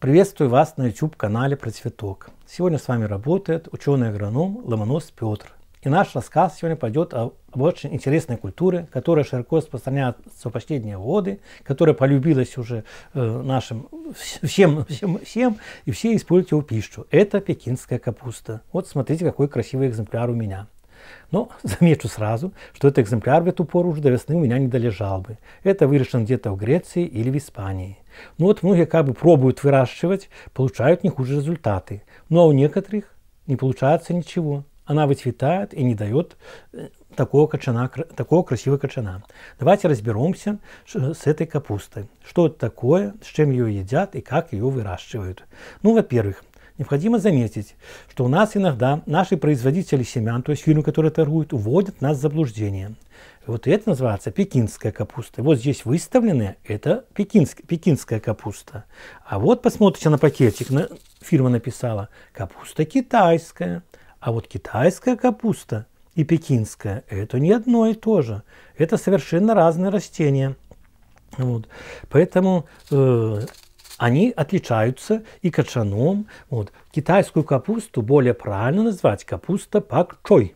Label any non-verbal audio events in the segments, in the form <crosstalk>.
Приветствую вас на YouTube-канале Процветок. Сегодня с вами работает ученый-агроном Ломонос Петр. И наш рассказ сегодня пойдет об, очень интересной культуре, которая широко распространяется в последние годы, которая полюбилась уже э, нашим всем, всем, всем, и все используют его пищу. Это пекинская капуста. Вот смотрите, какой красивый экземпляр у меня. Но <laughs> замечу сразу, что этот экземпляр в эту пору уже до весны у меня не долежал бы. Это выращено где-то в Греции или в Испании. Ну вот многие как бы пробуют выращивать, получают не хуже результаты. Ну а у некоторых не получается ничего. Она выцветает и не дает э, такого, качана, такого красивого кочана. Давайте разберемся с этой капустой. Что это такое, с чем ее едят и как ее выращивают. Ну, во-первых, Необходимо заметить, что у нас иногда наши производители семян, то есть фирмы, которые торгуют, вводят нас в заблуждение. Вот это называется пекинская капуста. Вот здесь выставленная это пекинск, пекинская капуста. А вот посмотрите на пакетик, на, фирма написала, капуста китайская. А вот китайская капуста и пекинская, это не одно и то же. Это совершенно разные растения. Вот. Поэтому э, они отличаются и кочаном. Вот. Китайскую капусту более правильно назвать капуста пакчой.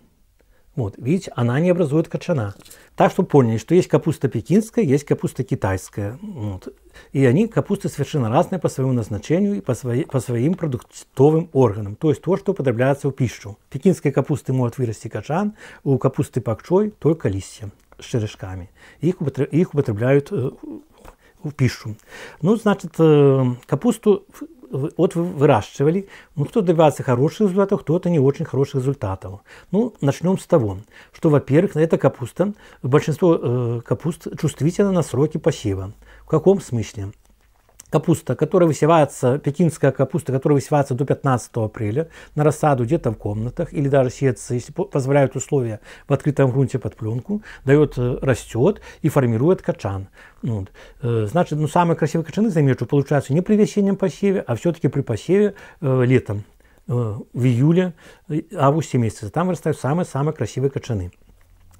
Вот, видите, она не образует кочана. Так что поняли, что есть капуста пекинская, есть капуста китайская. Вот. И они, капусты, совершенно разные по своему назначению и по, свои, по своим продуктовым органам. То есть то, что употребляется в пищу. Пекинской капусты может вырасти кочан, у капусты пакчой только листья с черешками. Их, употребляют э, ну, в пищу. Ну, значит, капусту вот выращивали, ну, кто добивается хороших результатов, кто-то не очень хороших результатов. Ну, начнем с того, что, во-первых, эта капуста, большинство капуст чувствительна на сроки посева. В каком смысле? капуста, которая высевается, пекинская капуста, которая высевается до 15 апреля на рассаду где-то в комнатах или даже сеется, если позволяют условия, в открытом грунте под пленку, дает, э, растет и формирует качан. Ну вот. Э, значит, ну, самые красивые качаны, замечу, получаются не при весеннем посеве, а все-таки при посеве э, летом, э, в июле, э, августе месяце. Там вырастают самые-самые красивые качаны.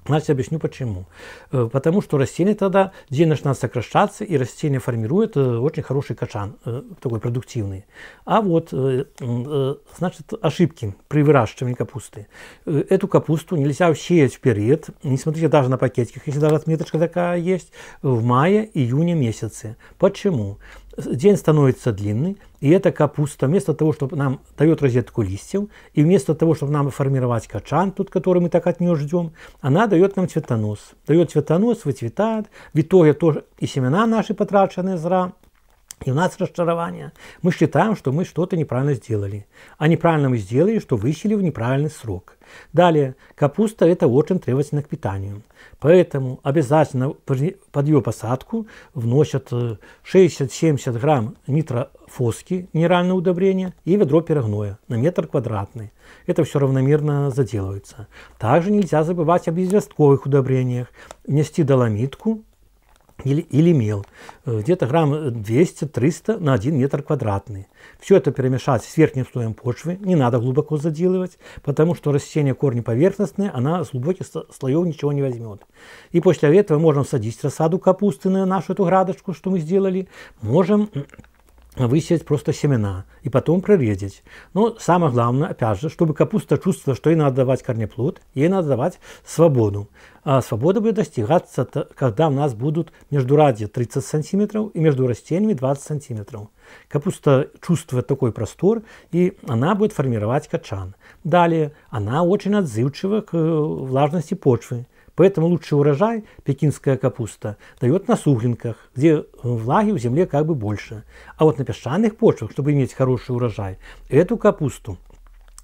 Значит, объясню почему. Э, потому что растение тогда, день начинает сокращаться, и растение формирует э, очень хороший качан, э, такой продуктивный. А вот, значит, ошибки при выращивании капусты. Эту капусту нельзя сеять вперед, не смотрите даже на пакетиках, если даже отметочка такая есть, в мае-июне месяце. Почему? день становится длинный, и эта капуста вместо того, чтобы нам дает розетку листьев, и вместо того, чтобы нам формировать качан, тут, который мы так от нее ждем, она дает нам цветонос. Дает цветонос, выцветает, в итоге тоже и семена наши потраченные зра, и у нас расчарование. Мы считаем, что мы что-то неправильно сделали. А неправильно мы сделали, что высели в неправильный срок. Далее, капуста – это очень требовательна к питанию. Поэтому обязательно под ее посадку вносят 60-70 э, грамм нитрофоски, минеральное удобрение, и ведро перегноя на метр квадратный. Это все равномерно заделывается. Также нельзя забывать об известковых удобрениях. Внести доломитку или, или мел, э, где-то грамм 200-300 э, на 1 метр квадратный. Все это перемешать с верхним слоем почвы, не надо глубоко заделывать, потому что растение корни поверхностные, она с глубоких слоев ничего не возьмет. И после этого можем садить рассаду капусты на нашу эту градочку, что мы сделали, можем высеять просто семена и потом проредить. Но самое главное, опять же, чтобы капуста чувствовала, что ей надо давать корнеплод, ей надо давать свободу. А свобода будет достигаться, когда у нас будут между ради 30 сантиметров и между растениями 20 сантиметров. Капуста чувствует такой простор, и она будет формировать качан. Далее, она очень отзывчива к э, влажности почвы. Поэтому лучший урожай пекинская капуста дает на суглинках, где э, влаги в земле как бы больше. А вот на песчаных почвах, чтобы иметь хороший урожай, эту капусту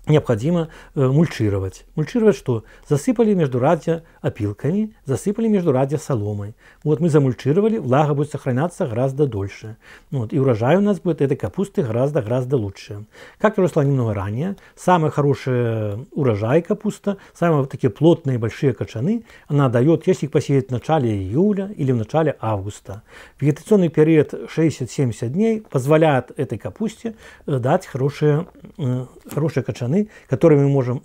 необходимо э, мульчировать. Мульчировать что? Засыпали между междурядья опилками, засыпали между ради соломой. Вот мы замульчировали, влага будет сохраняться гораздо дольше. Вот, и урожай у нас будет этой капусты гораздо-гораздо лучше. Как я уже сказал немного ранее, самая хорошая урожай капуста, самые вот такие плотные большие кочаны она дает, если их посеять в начале июля или в начале августа. Вегетационный период 60-70 дней позволяет этой капусте э, дать хорошие, э, хорошие кочаны, которые мы можем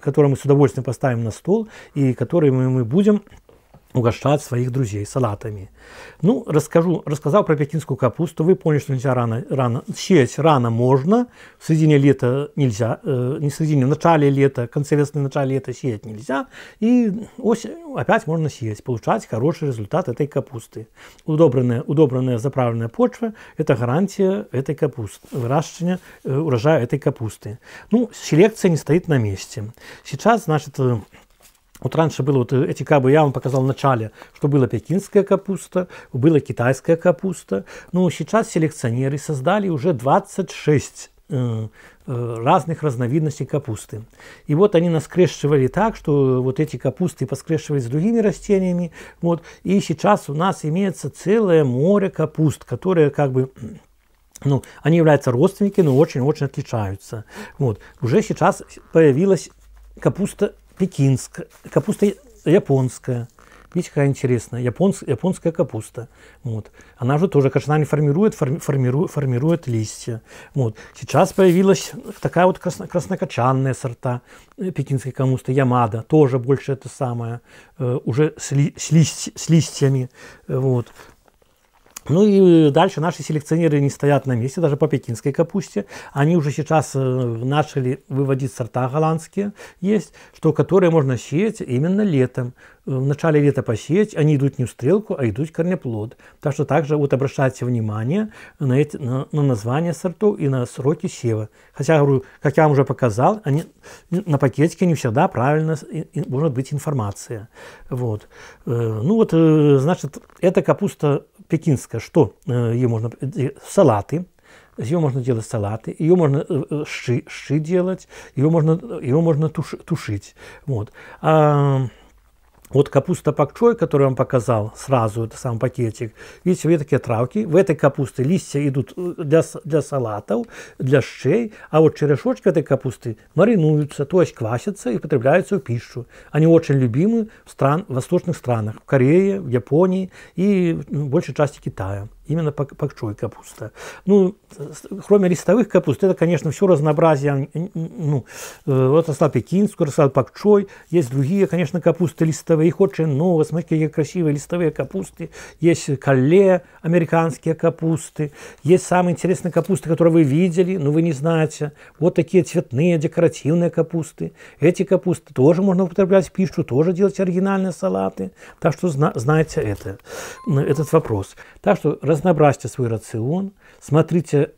которые мы с удовольствием поставим на стол и которые мы будем угощать своих друзей салатами. Ну, расскажу, рассказал про пекинскую капусту. Вы поняли, что нельзя рано, рано сеять рано можно, в середине лета нельзя, э, не в середине, в начале лета, в конце весны, в начале лета сеять нельзя. И осень опять можно сеять, получать хороший результат этой капусты. Удобренная, удобренная заправленная почва – это гарантия этой капусты, выращивания э, урожая этой капусты. Ну, селекция не стоит на месте. Сейчас, значит, э, вот раньше было вот э, эти кабы, я вам показал в начале, что была пекинская капуста, была китайская капуста. Но сейчас селекционеры создали уже 26 э, э, разных разновидностей капусты. И вот они наскрещивали так, что вот эти капусты поскрещивали с другими растениями. Вот. И сейчас у нас имеется целое море капуст, которые как бы ну, они являются родственниками, но очень-очень отличаются. Вот. Уже сейчас появилась капуста Пекинская капуста японская. Видите, какая интересная, Японс, японская капуста. Вот. Она же тоже, конечно, она не формирует, формирует, формирует листья. Вот. Сейчас появилась такая вот красно, краснокочанная сорта э, пекинской капусты, Ямада, тоже больше это самое, э, уже с, ли, с, листь, с листьями. Э, вот. Ну и э, дальше наши селекционеры не стоят на месте, даже по пекинской капусте. Они уже сейчас э, начали выводить сорта голландские, есть, что которые можно сеять именно летом в начале лета посеять, они идут не в стрелку, а идут в корнеплод. Так что также вот обращайте внимание на, эти, на, на название сортов и на сроки сева. Хотя, говорю, как я вам уже показал, они, на пакетике не всегда правильно может быть информация. Вот. Э, ну вот, э, значит, это капуста пекинская, что э, ее можно... Салаты, из нее можно делать салаты, ее можно ши, ши делать, ее можно, ее можно туш, тушить. Вот. А, вот капуста пакчой, которую я вам показал сразу, это сам пакетик. Видите, вот такие травки. В этой капусте листья идут э, для, для салатов, для щей, а вот черешочки этой капусты маринуются, то есть квасятся и потребляются в пищу. Они очень любимы в стран, в восточных странах, в Корее, в Японии и в большей части Китая именно пакчой капуста. Ну, кроме листовых капуст, это, конечно, все разнообразие. Ну, э, вот росла пекинская, росла пакчой, есть другие, конечно, капусты листовые, их очень много. Смотрите, какие красивые листовые капусты. Есть калле, американские капусты. Есть самые интересные капусты, которые вы видели, но вы не знаете. Вот такие цветные, декоративные капусты. Эти капусты тоже можно употреблять в пищу, тоже делать оригинальные салаты. Так что знайте это, этот вопрос. Так что разнообразьте свой рацион, смотрите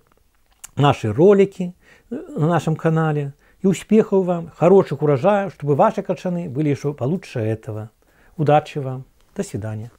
наши ролики э, на нашем канале. И успехов вам, хороших урожаев, чтобы ваши качаны были еще получше этого. Удачи вам, до свидания.